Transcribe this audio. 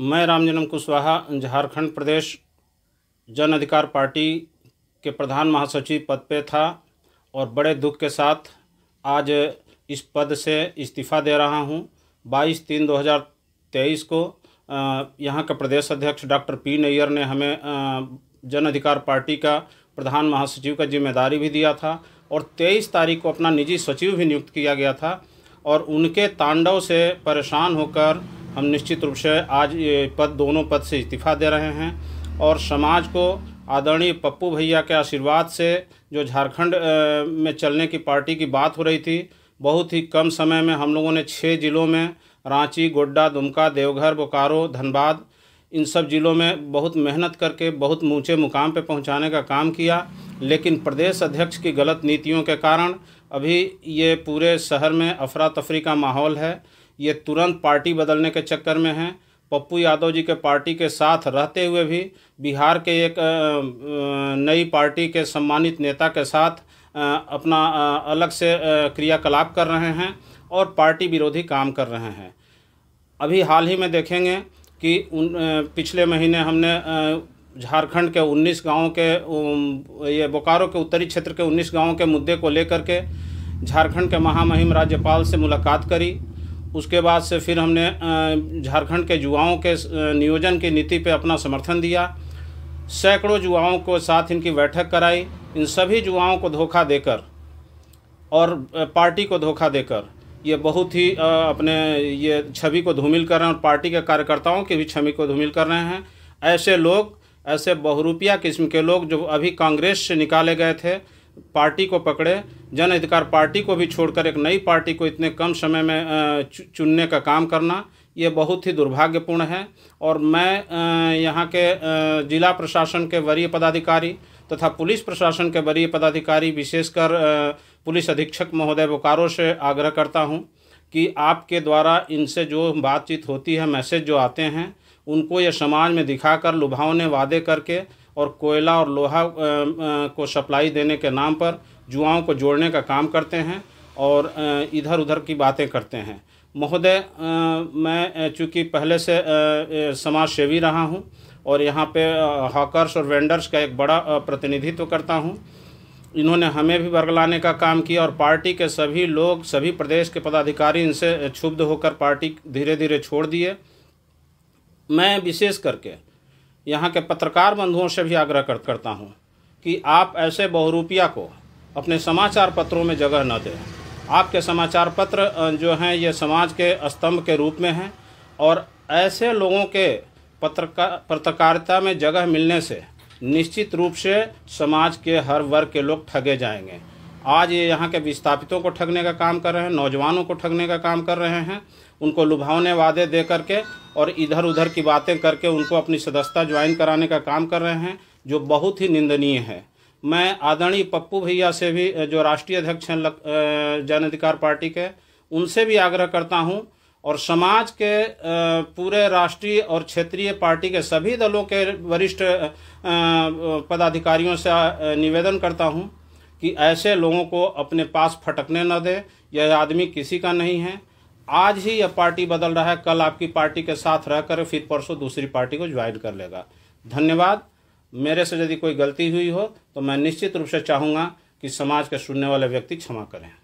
मैं राम जन्म कुशवाहा झारखंड प्रदेश जन अधिकार पार्टी के प्रधान महासचिव पद पे था और बड़े दुख के साथ आज इस पद से इस्तीफ़ा दे रहा हूं 22 तीन 2023 को यहां का प्रदेश अध्यक्ष डॉक्टर पी नैयर ने हमें जन अधिकार पार्टी का प्रधान महासचिव का जिम्मेदारी भी दिया था और 23 तारीख को अपना निजी सचिव भी नियुक्त किया गया था और उनके तांडव से परेशान होकर हम निश्चित रूप से आज ये पद दोनों पद से इस्तीफ़ा दे रहे हैं और समाज को आदरणीय पप्पू भैया के आशीर्वाद से जो झारखंड में चलने की पार्टी की बात हो रही थी बहुत ही कम समय में हम लोगों ने छः ज़िलों में रांची गोड्डा दुमका देवघर बोकारो धनबाद इन सब ज़िलों में बहुत मेहनत करके बहुत ऊँचे मुकाम पर पहुँचाने का काम किया लेकिन प्रदेश अध्यक्ष की गलत नीतियों के कारण अभी ये पूरे शहर में अफरा तफरी का माहौल है ये तुरंत पार्टी बदलने के चक्कर में हैं पप्पू यादव जी के पार्टी के साथ रहते हुए भी बिहार के एक नई पार्टी के सम्मानित नेता के साथ अपना अलग से क्रियाकलाप कर रहे हैं और पार्टी विरोधी काम कर रहे हैं अभी हाल ही में देखेंगे कि उन पिछले महीने हमने झारखंड के 19 गांवों के ये बोकारो के उत्तरी क्षेत्र के 19 गांवों के मुद्दे को लेकर के झारखंड के महामहिम राज्यपाल से मुलाकात करी उसके बाद से फिर हमने झारखंड के युवाओं के नियोजन की नीति पे अपना समर्थन दिया सैकड़ों युवाओं को साथ इनकी बैठक कराई इन सभी युवाओं को धोखा देकर और पार्टी को धोखा देकर ये बहुत ही अपने ये छवि को धूमिल कर रहे हैं और पार्टी के कार्यकर्ताओं की भी छवि को धूमिल कर रहे हैं ऐसे लोग ऐसे बहुरूपिया किस्म के लोग जो अभी कांग्रेस से निकाले गए थे पार्टी को पकड़े जन अधिकार पार्टी को भी छोड़कर एक नई पार्टी को इतने कम समय में चुनने का काम करना ये बहुत ही दुर्भाग्यपूर्ण है और मैं यहाँ के जिला प्रशासन के वरीय पदाधिकारी तथा पुलिस प्रशासन के वरीय पदाधिकारी विशेषकर पुलिस अधीक्षक महोदय बोकारो से आग्रह करता हूँ कि आपके द्वारा इनसे जो बातचीत होती है मैसेज जो आते हैं उनको ये समाज में दिखाकर लुभावने वादे करके और कोयला और लोहा को सप्लाई देने के नाम पर जुआओं को जोड़ने का काम करते हैं और इधर उधर की बातें करते हैं महोदय मैं चूँकि पहले से समाज सेवी रहा हूँ और यहाँ पे हॉकर्स और वेंडर्स का एक बड़ा प्रतिनिधित्व करता हूँ इन्होंने हमें भी बरगलाने का काम किया और पार्टी के सभी लोग सभी प्रदेश के पदाधिकारी इनसे क्षुब्ध होकर पार्टी धीरे धीरे छोड़ दिए मैं विशेष करके यहाँ के पत्रकार बंधुओं से भी आग्रह कर, करता हूँ कि आप ऐसे बहुरूपिया को अपने समाचार पत्रों में जगह न दें आपके समाचार पत्र जो हैं ये समाज के स्तंभ के रूप में हैं और ऐसे लोगों के पत्रकार पत्रकारिता में जगह मिलने से निश्चित रूप से समाज के हर वर्ग के लोग ठगे जाएंगे आज ये यहाँ के विस्थापितों को ठगने का काम कर रहे हैं नौजवानों को ठगने का काम कर रहे हैं उनको लुभावने वादे दे करके और इधर उधर की बातें करके उनको अपनी सदस्यता ज्वाइन कराने का काम कर रहे हैं जो बहुत ही निंदनीय है मैं आदरणीय पप्पू भैया से भी जो राष्ट्रीय अध्यक्ष हैं जन अधिकार पार्टी के उनसे भी आग्रह करता हूँ और समाज के पूरे राष्ट्रीय और क्षेत्रीय पार्टी के सभी दलों के वरिष्ठ पदाधिकारियों से निवेदन करता हूँ कि ऐसे लोगों को अपने पास फटकने न दें यह आदमी किसी का नहीं है आज ही यह पार्टी बदल रहा है कल आपकी पार्टी के साथ रहकर फिर परसों दूसरी पार्टी को ज्वाइन कर लेगा धन्यवाद मेरे से यदि कोई गलती हुई हो तो मैं निश्चित रूप से चाहूँगा कि समाज के सुनने वाले व्यक्ति क्षमा करें